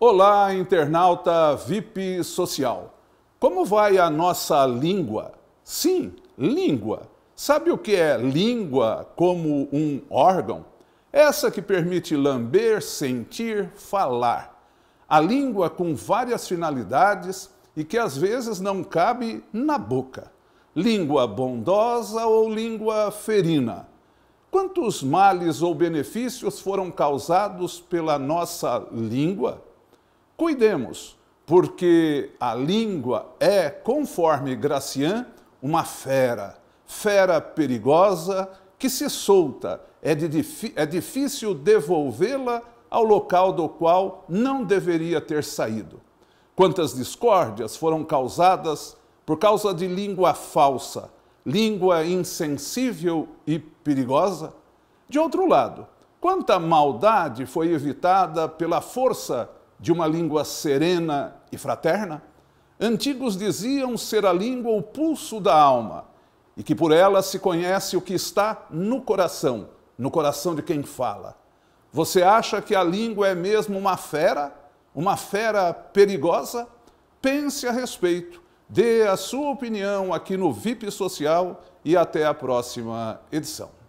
Olá, internauta VIP Social. Como vai a nossa língua? Sim, língua. Sabe o que é língua como um órgão? Essa que permite lamber, sentir, falar. A língua com várias finalidades e que às vezes não cabe na boca. Língua bondosa ou língua ferina. Quantos males ou benefícios foram causados pela nossa língua? Cuidemos, porque a língua é, conforme Gracian, uma fera, fera perigosa que se solta, é, de, é difícil devolvê-la ao local do qual não deveria ter saído. Quantas discórdias foram causadas por causa de língua falsa, língua insensível e perigosa? De outro lado, quanta maldade foi evitada pela força de uma língua serena e fraterna? Antigos diziam ser a língua o pulso da alma e que por ela se conhece o que está no coração, no coração de quem fala. Você acha que a língua é mesmo uma fera? Uma fera perigosa? Pense a respeito Dê a sua opinião aqui no VIP Social e até a próxima edição.